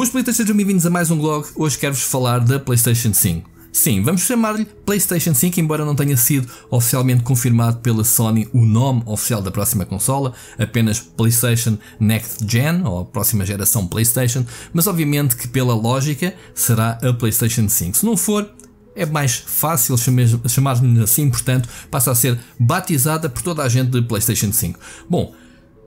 Boas Playtasters, sejam bem-vindos a mais um vlog. Hoje quero-vos falar da PlayStation 5. Sim, vamos chamar-lhe PlayStation 5, embora não tenha sido oficialmente confirmado pela Sony o nome oficial da próxima consola, apenas PlayStation Next Gen, ou próxima geração PlayStation, mas obviamente que pela lógica será a PlayStation 5. Se não for, é mais fácil chamar-lhe assim, portanto, passa a ser batizada por toda a gente de PlayStation 5. Bom,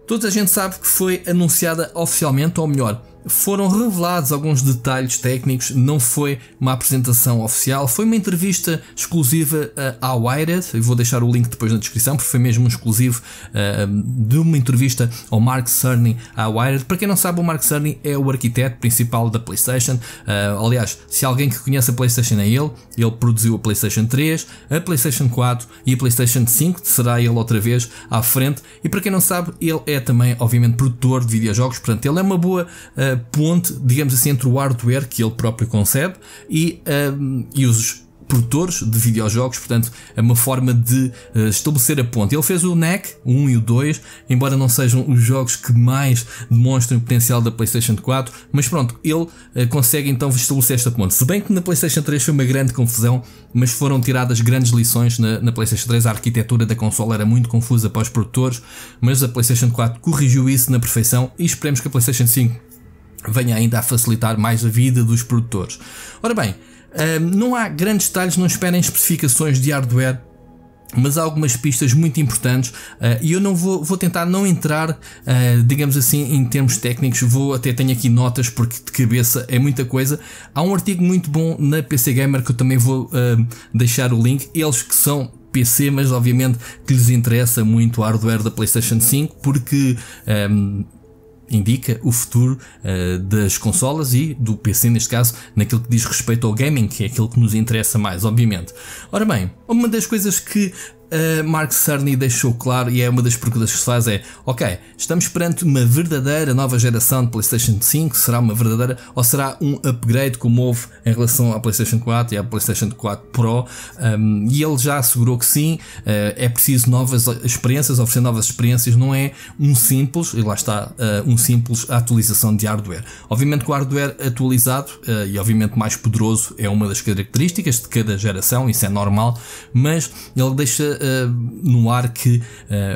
toda a gente sabe que foi anunciada oficialmente, ou melhor, foram revelados alguns detalhes técnicos, não foi uma apresentação oficial, foi uma entrevista exclusiva à eh, Wired, eu vou deixar o link depois na descrição, porque foi mesmo um exclusivo uh, de uma entrevista ao Mark Cerny à Wired. Para quem não sabe, o Mark Cerny é o arquiteto principal da PlayStation, uh, aliás, se alguém que conhece a PlayStation é ele, ele produziu a PlayStation 3, a PlayStation 4 e a PlayStation 5, será ele outra vez à frente, e para quem não sabe, ele é também, obviamente, produtor de videojogos, portanto, ele é uma boa ponte, digamos assim, entre o hardware que ele próprio concebe e, hum, e os produtores de videojogos, portanto, é uma forma de uh, estabelecer a ponte. Ele fez o NEC, 1 e o 2, embora não sejam os jogos que mais demonstrem o potencial da PlayStation 4, mas pronto, ele uh, consegue então estabelecer esta ponte. Se bem que na PlayStation 3 foi uma grande confusão, mas foram tiradas grandes lições na, na PlayStation 3, a arquitetura da consola era muito confusa para os produtores, mas a PlayStation 4 corrigiu isso na perfeição e esperemos que a PlayStation 5 venha ainda a facilitar mais a vida dos produtores. Ora bem, hum, não há grandes detalhes, não esperem especificações de hardware mas há algumas pistas muito importantes uh, e eu não vou, vou tentar não entrar, uh, digamos assim, em termos técnicos, vou até tenho aqui notas porque de cabeça é muita coisa. Há um artigo muito bom na PC Gamer que eu também vou uh, deixar o link, eles que são PC, mas obviamente que lhes interessa muito o hardware da PlayStation 5 porque um, indica o futuro uh, das consolas e do PC, neste caso, naquilo que diz respeito ao gaming, que é aquilo que nos interessa mais, obviamente. Ora bem, uma das coisas que uh, Mark Cerny deixou claro, e é uma das perguntas que se faz, é ok, estamos perante uma verdadeira nova geração de PlayStation 5, será uma verdadeira, ou será um upgrade como houve em relação à PlayStation 4 e à PlayStation 4 Pro, um, e ele já assegurou que sim, uh, é preciso novas experiências, oferecer novas experiências, não é um simples, e lá está, uh, um simples atualização de hardware. Obviamente que o hardware atualizado e obviamente mais poderoso é uma das características de cada geração, isso é normal, mas ele deixa uh, no ar que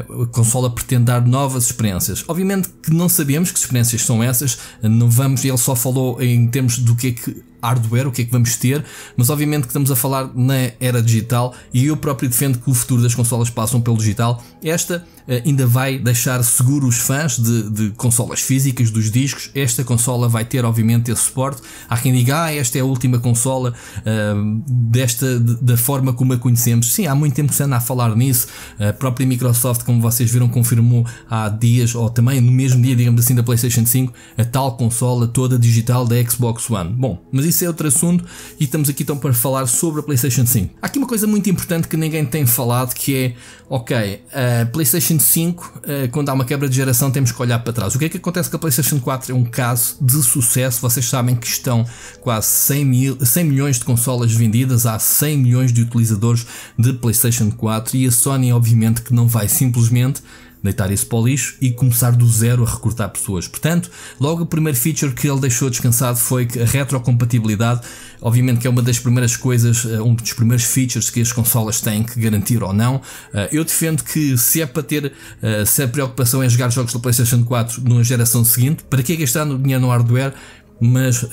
uh, a consola pretende dar novas experiências. Obviamente que não sabemos que experiências são essas, não vamos, ele só falou em termos do que é que hardware, o que é que vamos ter, mas obviamente que estamos a falar na era digital e eu próprio defendo que o futuro das consolas passam pelo digital. Esta eh, ainda vai deixar seguro os fãs de, de consolas físicas, dos discos. Esta consola vai ter, obviamente, esse suporte. Há quem diga, ah, esta é a última consola uh, desta, de, da forma como a conhecemos. Sim, há muito tempo que se anda a falar nisso. A própria Microsoft, como vocês viram, confirmou há dias, ou também no mesmo dia, digamos assim, da PlayStation 5, a tal consola toda digital da Xbox One. Bom, mas isso é outro assunto e estamos aqui então para falar sobre a PlayStation 5. Há aqui uma coisa muito importante que ninguém tem falado que é, ok, a PlayStation 5, eh, quando há uma quebra de geração temos que olhar para trás. O que é que acontece com a PlayStation 4? É um caso de sucesso, vocês sabem que estão quase 100, mil, 100 milhões de consolas vendidas, há 100 milhões de utilizadores de PlayStation 4 e a Sony obviamente que não vai simplesmente deitar isso para o lixo e começar do zero a recrutar pessoas. Portanto, logo o primeiro feature que ele deixou descansado foi a retrocompatibilidade, obviamente que é uma das primeiras coisas, eh, um dos primeiros features que as consolas têm que garantir ou não. Eh, eu defendo que se é para ter, eh, se a preocupação é jogar jogos da PlayStation 4 numa geração seguinte, para que é gastar dinheiro no hardware? Mas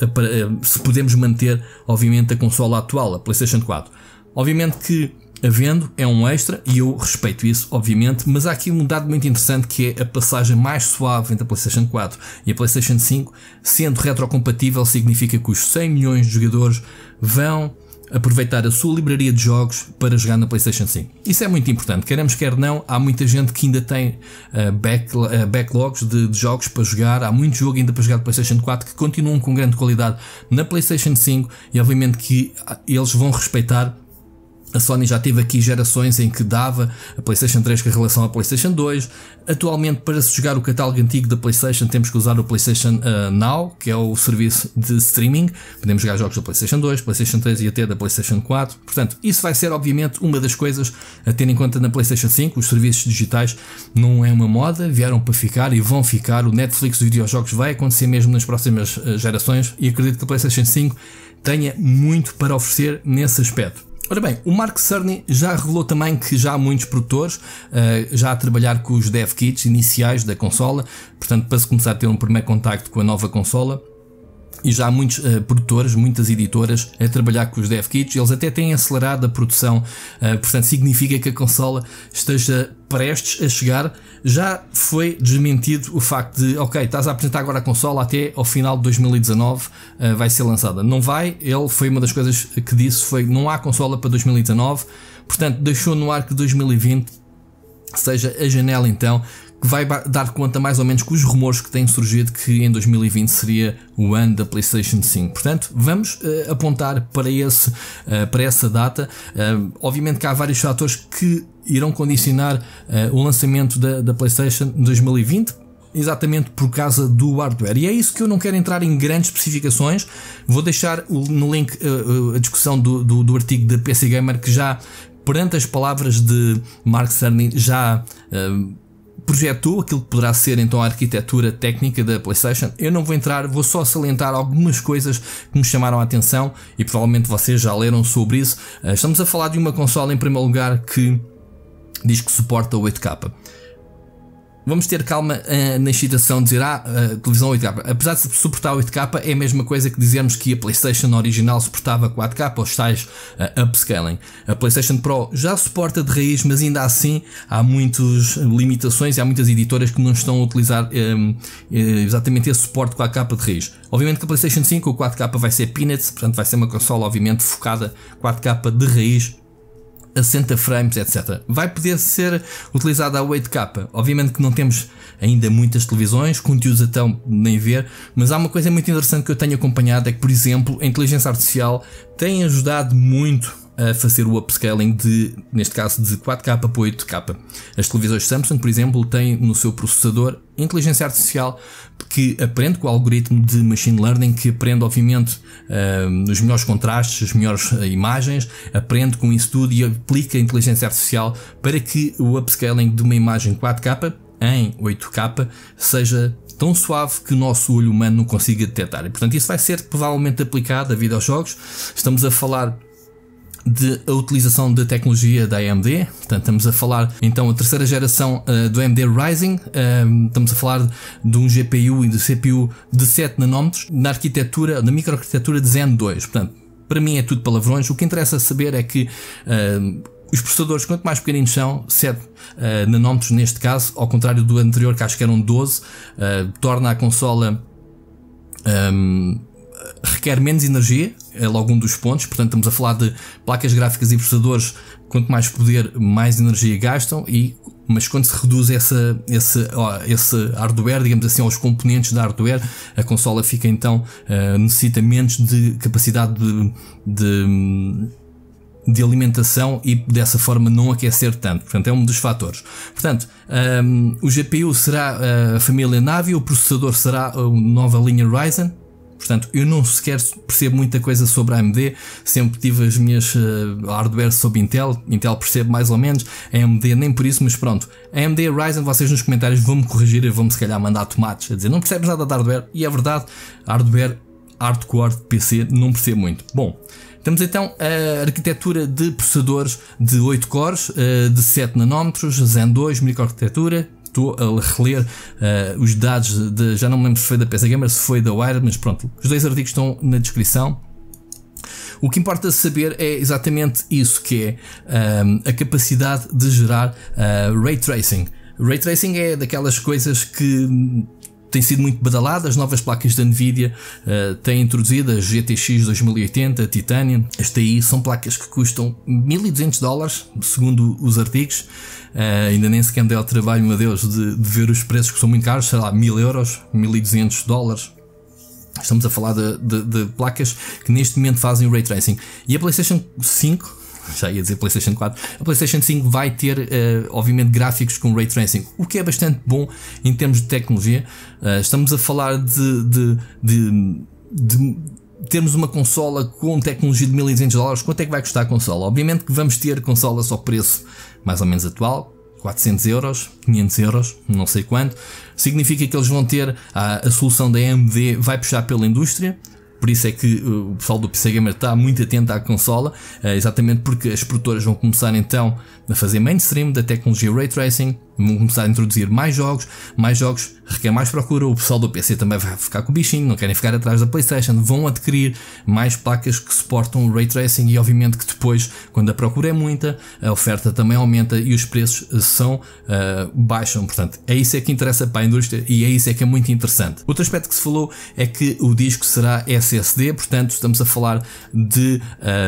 se podemos manter, obviamente, a consola atual, a PlayStation 4. Obviamente que havendo, é um extra e eu respeito isso, obviamente, mas há aqui um dado muito interessante que é a passagem mais suave entre a PlayStation 4 e a PlayStation 5, sendo retrocompatível, significa que os 100 milhões de jogadores vão aproveitar a sua livraria de jogos para jogar na PlayStation 5. Isso é muito importante, queremos quer não, há muita gente que ainda tem uh, back, uh, backlogs de, de, jogos para jogar, há muito jogo ainda para jogar de PlayStation 4 que continuam com grande qualidade na PlayStation 5 e obviamente que eles vão respeitar a Sony já teve aqui gerações em que dava a PlayStation 3 com relação à PlayStation 2. Atualmente, para se jogar o catálogo antigo da PlayStation, temos que usar o PlayStation uh, Now, que é o serviço de streaming. Podemos jogar jogos da PlayStation 2, PlayStation 3 e até da PlayStation 4. Portanto, isso vai ser obviamente uma das coisas a ter em conta na PlayStation 5. Os serviços digitais não é uma moda, vieram para ficar e vão ficar. O Netflix dos videojogos vai acontecer mesmo nas próximas eh, gerações e acredito que a PlayStation 5 tenha muito para oferecer nesse aspecto. Ora bem, o Mark Cerny já revelou também que já há muitos produtores uh, já a trabalhar com os dev kits iniciais da consola, portanto, para se começar a ter um primeiro contacto com a nova consola e já há muitos uh, eh, produtores, muitas editoras a trabalhar com os dev kits, eles até têm acelerado a produção, uh, portanto significa que a consola esteja prestes a chegar. Já foi desmentido o facto de, ok, estás a apresentar agora a consola até ao final de 2019 uh, eh, vai ser lançada. Não vai, ele foi uma das coisas que disse, foi não há consola para 2019, portanto deixou no ar que 2020 que seja a janela então que vai dar conta mais ou menos com os rumores que têm surgido que em 2020 seria o ano da PlayStation 5. Portanto, vamos uh, apontar para, esse, uh, para essa data. Uh, obviamente que há vários fatores que irão condicionar o lançamento da, da PlayStation 2020 exatamente por causa do hardware. E é isso que eu não quero entrar em grandes especificações. Vou deixar no link a discussão do, do, do artigo da PC Gamer que já perante as palavras de Mark Cerny, já uh, projetou aquilo que poderá ser então a arquitetura técnica da PlayStation. Eu não vou entrar, vou só salientar algumas coisas que me chamaram a atenção e provavelmente vocês já leram sobre isso. Uh, estamos a falar de uma consola em primeiro lugar que diz que suporta 8K. Vamos ter calma uh, na excitação de dizer, ah, a eh, televisão 8K. Apesar de suportar 8K, é a mesma coisa que dizermos que a PlayStation original suportava 4K, ou tais uh, upscaling. A PlayStation Pro já suporta de raiz, mas ainda assim há muitas limitações e há muitas editoras que não estão a utilizar um, ehm, exatamente esse suporte 4K de raiz. Obviamente que a PlayStation 5, o 4K vai ser Peanuts, portanto vai ser uma consola, obviamente, focada 4K de raiz 60 frames, etc. Vai poder ser utilizada a 8K. Obviamente que não temos ainda muitas televisões, conteúdos até nem ver, mas há uma coisa muito interessante que eu tenho acompanhado é que, por exemplo, a inteligência artificial tem ajudado muito a fazer o upscaling de, neste caso, de 4K para 8K. As televisões Samsung, por exemplo, têm no seu processador inteligência artificial que aprende com o algoritmo de machine learning, que aprende, obviamente, uh, os melhores contrastes, as melhores eh, imagens, aprende com isso tudo e aplica a inteligência artificial para que o upscaling de uma imagem 4K em 8K seja tão suave que o nosso olho humano não consiga detectar. E, portanto, isso vai ser provavelmente aplicado a jogos Estamos a falar de a utilização da tecnologia da AMD. Portanto, estamos a falar então a terceira geração uh, do AMD Ryzen. Ehm, estamos a falar de um GPU e de CPU de 7 nanómetros na arquitetura, na microarquitetura de Zen 2. Portanto, para mim é tudo palavrões. O que interessa saber é que ehm, os processadores, quanto mais pequeninos são, 7 uh, eh, nanómetros neste caso, ao contrário do anterior que acho que eram 12, uh, eh, torna a consola um, ehm, requer menos energia, é logo um dos pontos, portanto estamos a falar de placas gráficas e processadores, quanto mais poder, mais energia gastam, e, mas quando se reduz essa, esse, esse hardware, digamos assim, aos componentes da hardware, a consola fica então, uh, necessita menos de capacidade de, de de alimentação e dessa forma não aquecer tanto. Portanto, é um dos fatores. Portanto, um, ehm, o GPU será eh, a família Navi, o processador será a nova linha Ryzen, Portanto, eu não sequer percebo muita coisa sobre a AMD, sempre tive as minhas uh, hardware sobre Intel, Intel percebo mais ou menos, a AMD nem por isso, mas pronto. A AMD Ryzen, vocês nos comentários vão-me corrigir e vão se calhar mandar tomates, a dizer, não percebes nada de hardware, e é verdade, hardware hardcore PC, não percebo muito. Bom, temos então a arquitetura de processadores de 8 cores, eh, de 7 nanómetros, Zen 2, microarquitetura, estou a reler uh, os dados de, já não me lembro se foi da PC Gamer, se foi da Wired, mas pronto, os dois artigos estão na descrição. O que importa saber é exatamente isso, que é um, ehm, a capacidade de gerar uh, ray tracing. Ray tracing é daquelas coisas que tem sido muito badalada. As novas placas da Nvidia uh, têm introduzido as GTX 2080, a Titanium, as aí são placas que custam 1200 dólares, segundo os artigos. Uh, ainda nem sequer me deu ao trabalho, meu Deus, de, de, ver os preços que são muito caros, sei lá, 1000 euros, 1200 dólares. Estamos a falar de, de, de placas que neste momento fazem o ray tracing. E a PlayStation 5 já ia dizer PlayStation 4, a PlayStation 5 vai ter, uh, obviamente, gráficos com ray tracing, o que é bastante bom em termos de tecnologia. Uh, estamos a falar de, de, de, de termos uma consola com tecnologia de 1200 dólares, quanto é que vai custar a consola? Obviamente que vamos ter consolas ao preço mais ou menos atual, 400 euros, 500 euros, não sei quanto. Significa que eles vão ter a, ah, a solução da AMD, vai puxar pela indústria. Por isso é que eh, o pessoal do PC Gamer está muito atento à consola, eh, exatamente porque as produtoras vão começar então a fazer mainstream da tecnologia Ray Tracing Vão começar a introduzir mais jogos, mais jogos, requer mais procura. O pessoal do PC também vai ficar com o bichinho, não querem ficar atrás da PlayStation. Vão adquirir mais placas que suportam o ray tracing e, obviamente, que depois, quando a procura é muita, a oferta também aumenta e os preços eh, são uh, baixam. Portanto, é isso é que interessa para a indústria e é isso é que é muito interessante. Outro aspecto que se falou é que o disco será SSD, portanto, estamos a falar de.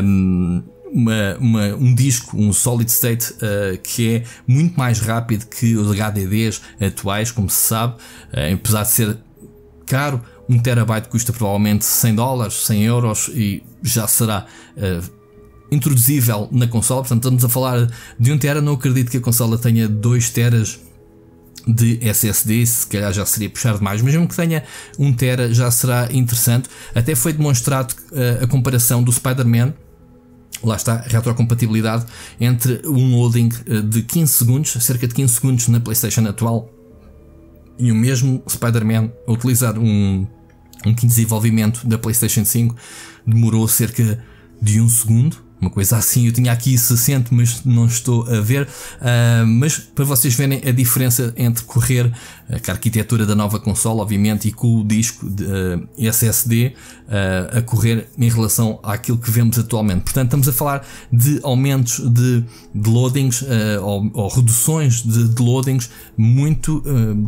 Um, ehm, uma, uma, um disco, um solid state uh, que é muito mais rápido que os HDDs atuais, como se sabe, uh, apesar de ser caro, um terabyte custa provavelmente 100 dólares, 100 euros e já será uh, introduzível na consola. Portanto, estamos a falar de um tera, não acredito que a consola tenha 2 teras de SSD, se calhar já seria puxar demais, mas mesmo que tenha 1 tera já será interessante. Até foi demonstrado a comparação do Spider-Man lá está, retrocompatibilidade entre um loading eh, de 15 segundos, cerca de 15 segundos na PlayStation atual, e o mesmo Spider-Man a utilizar um, um desenvolvimento da PlayStation 5 demorou cerca de um segundo uma coisa assim. Eu tinha aqui 60, mas não estou a ver. Uh, mas para vocês verem a diferença entre correr eh, a arquitetura da nova consola, obviamente, e com o disco de, uh, eh, SSD uh, eh, a correr em relação àquilo que vemos atualmente. Portanto, estamos a falar de aumentos de, de loadings ou, ou, reduções de, de loadings muito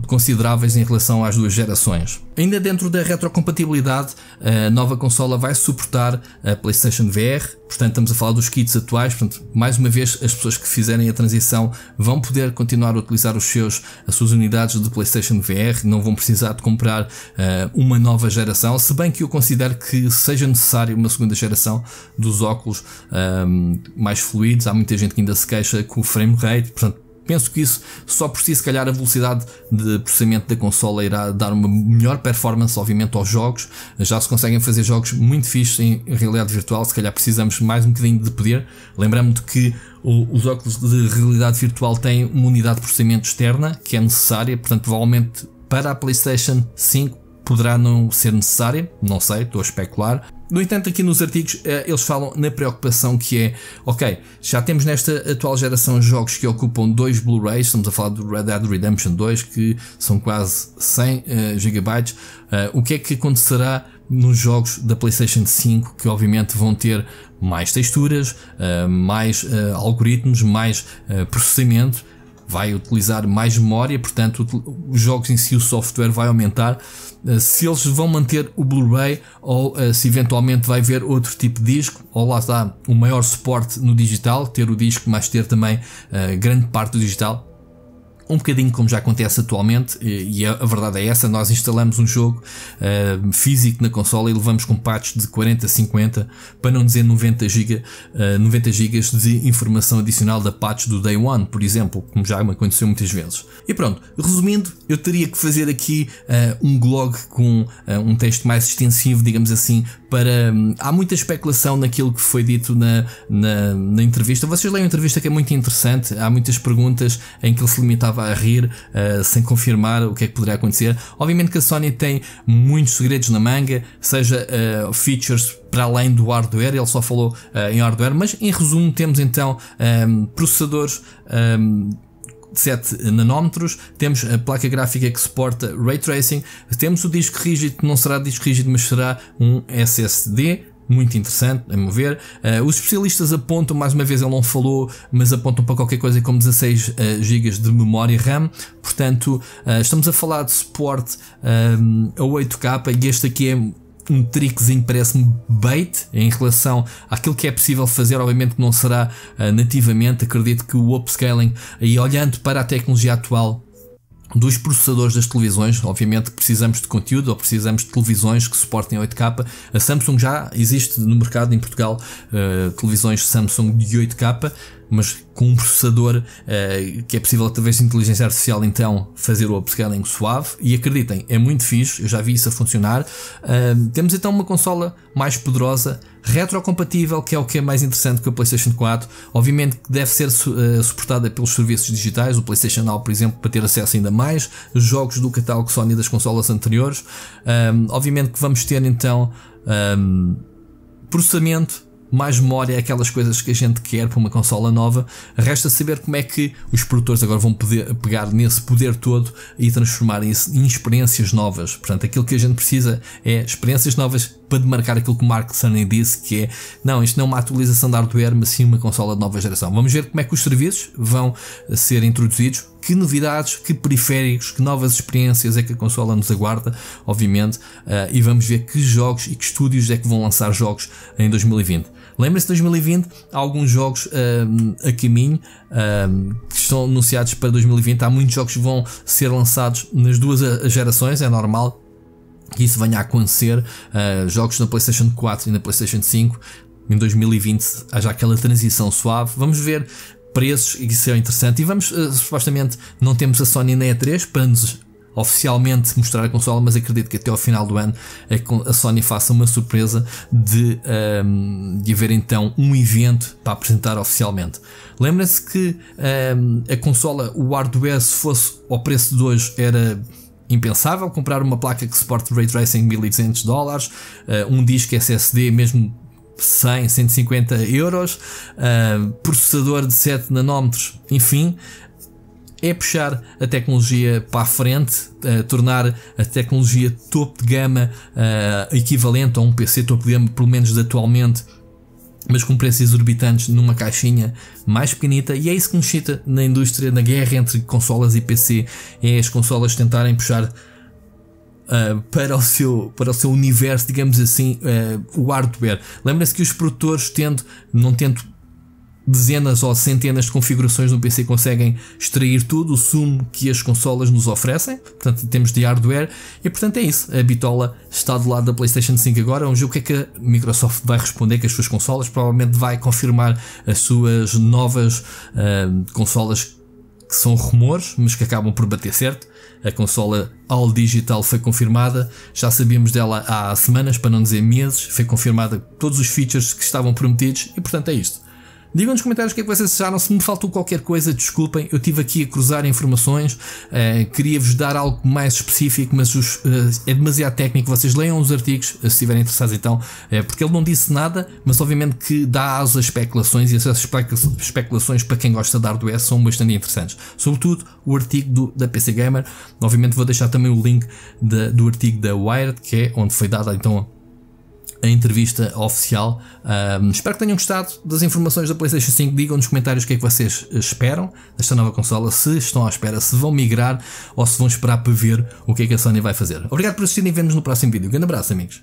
consideráveis em relação às duas gerações. Ainda dentro da retrocompatibilidade, a nova consola vai suportar a PlayStation VR, portanto, estamos a falar falar dos kits atuais, portanto, mais uma vez, as pessoas que fizerem a transição vão poder continuar a utilizar os seus, as suas unidades de PlayStation VR, não vão precisar de comprar uh, uma nova geração, se bem que eu considero que seja necessário uma segunda geração dos óculos um, ehm, mais fluidos. Há muita gente que ainda se queixa com o frame rate, portanto, Penso que isso, só por si, se calhar a velocidade de processamento da consola irá dar uma melhor performance, obviamente, aos jogos. Já se conseguem fazer jogos muito fixos em realidade virtual, se calhar precisamos mais um bocadinho de poder. Lembrando que os óculos de realidade virtual têm uma unidade de processamento externa que é necessária, portanto, provavelmente para a PlayStation 5 poderá não ser necessária, não sei, estou a especular, no entanto, aqui nos artigos eh, eles falam na preocupação que é, ok, já temos nesta atual geração jogos que ocupam dois Blu-rays, estamos a falar do Red Dead Redemption 2, que são quase 100 uh, GB, uh, o que é que acontecerá nos jogos da PlayStation 5, que obviamente vão ter mais texturas, uh, mais eh, algoritmos, mais processamento, vai utilizar mais memória, portanto, os jogos em si, o software vai aumentar. Eh, se eles vão manter o Blu-ray ou eh, se eventualmente vai haver outro tipo de disco, ou lá está, um maior suporte no digital, ter o disco, mas ter também eh, grande parte do digital, um bocadinho como já acontece atualmente, e a verdade é essa, nós instalamos um jogo uh, físico na consola e levamos com patches de 40, 50, para não dizer 90 GB, uh, 90 GB de informação adicional da patch do Day One, por exemplo, como já me aconteceu muitas vezes. E pronto, resumindo, eu teria que fazer aqui uh, um blog com eh, um texto mais extensivo, digamos assim, para. Hum, há muita especulação naquilo que foi dito na, na, na entrevista. Vocês leem a entrevista que é muito interessante, há muitas perguntas em que ele se limitava a rir, uh, sem confirmar o que é que poderia acontecer. Obviamente que a Sony tem muitos segredos na manga, seja uh, features para além do hardware, ele só falou uh, em hardware, mas em resumo temos então um, processadores. Um, 7 nanómetros, temos a placa gráfica que suporta Ray Tracing, temos o disco rígido, que não será disco rígido, mas será um SSD, muito interessante, a meu ver. Uh, os especialistas apontam, mais uma vez ele não falou, mas apontam para qualquer coisa como 16 uh, GB de memória RAM. Portanto, uh, estamos a falar de suporte eh, a 8K e este aqui é um trickzinho, parece-me bait em relação àquilo que é possível fazer. Obviamente que não será uh, nativamente, acredito que o upscaling, e olhando para a tecnologia atual, dos processadores das televisões, obviamente precisamos de conteúdo ou precisamos de televisões que suportem 8K. A Samsung já existe no mercado em Portugal uh, televisões Samsung de 8K, mas com um processador uh, que é possível através de inteligência artificial então fazer o upscaling suave e acreditem, é muito fixe, eu já vi isso a funcionar. Uh, temos então uma consola mais poderosa, retrocompatível, que é o que é mais interessante que o PlayStation 4. Obviamente que deve ser uh, suportada pelos serviços digitais, o PlayStation Now, por exemplo, para ter acesso ainda mais jogos do catálogo Sony das consolas anteriores. obviamente que vamos ter então um, processamento mais memória, é aquelas coisas que a gente quer para uma consola nova. Resta saber como é que os produtores agora vão poder pegar nesse poder todo e transformar isso em experiências novas. Portanto, aquilo que a gente precisa é experiências novas para demarcar aquilo que o Mark Cerny disse, que é, não, isto não é uma atualização da hardware, mas sim uma consola de nova geração. Vamos ver como é que os serviços vão ser introduzidos, que novidades, que periféricos, que novas experiências é que a consola nos aguarda, obviamente, eh, e vamos ver que jogos e que estúdios é que vão lançar jogos em 2020. Lembra-se de 2020? Há alguns jogos ah, a caminho ah, que estão anunciados para 2020. Há muitos jogos que vão ser lançados nas duas ah, gerações, é normal. Que isso venha a acontecer, uh, jogos na PlayStation 4 e na PlayStation 5, em 2020 haja aquela transição suave. Vamos ver preços, isso é interessante. E vamos, uh, supostamente, não temos a Sony na E3 para nos oficialmente mostrar a consola, mas acredito que até ao final do ano é a Sony faça uma surpresa de, um, ehm, de haver então um evento para apresentar oficialmente. Lembra-se que um, ehm, a consola, o hardware, se fosse ao preço de hoje, era impensável comprar uma placa que suporte ray tracing 1200 dólares, eh, um disco SSD mesmo 100, 150 euros, eh, processador de 7 nanómetros, enfim, é puxar a tecnologia para a frente, uh, tornar a tecnologia topo de gama uh, equivalente a um PC topo de gama, pelo menos de atualmente, mas com preços exorbitantes numa caixinha mais pequenita e é isso que nos cita na indústria, na guerra entre consolas e PC, é as consolas tentarem puxar uh, para, o seu, para o seu universo, digamos assim, uh, o hardware. Lembra-se que os produtores tendo, não tendo dezenas ou centenas de configurações no PC conseguem extrair tudo o sumo que as consolas nos oferecem, portanto, em termos de hardware, e portanto é isso. A bitola está do lado da PlayStation 5 agora, vamos ver o que é que a Microsoft vai responder com as suas consolas, provavelmente vai confirmar as suas novas uh, consolas que são rumores, mas que acabam por bater certo. A consola All Digital foi confirmada, já sabíamos dela há semanas, para não dizer meses, foi confirmada todos os features que estavam prometidos e portanto é isto. Digam nos comentários o que é que vocês acharam. Se me faltou qualquer coisa, desculpem. Eu tive aqui a cruzar informações. Uh, Queria-vos dar algo mais específico, mas os, uh, é demasiado técnico. Vocês leiam os artigos, eh, se estiverem interessados, então. Uh, porque ele não disse nada, mas obviamente que dá as especulações. E essas especulações, para quem gosta de ArdoS, são bastante interessantes. Sobretudo o artigo do, da PC Gamer. Obviamente vou deixar também o link do artigo da Wired, que é onde foi dada então a entrevista oficial. Um, espero que tenham gostado das informações da PlayStation 5. Digam nos comentários o que é que vocês esperam desta nova consola, se estão à espera, se vão migrar ou se vão esperar para ver o que é que a Sony vai fazer. Obrigado por assistirem e vemos no próximo vídeo. Um grande abraço, amigos.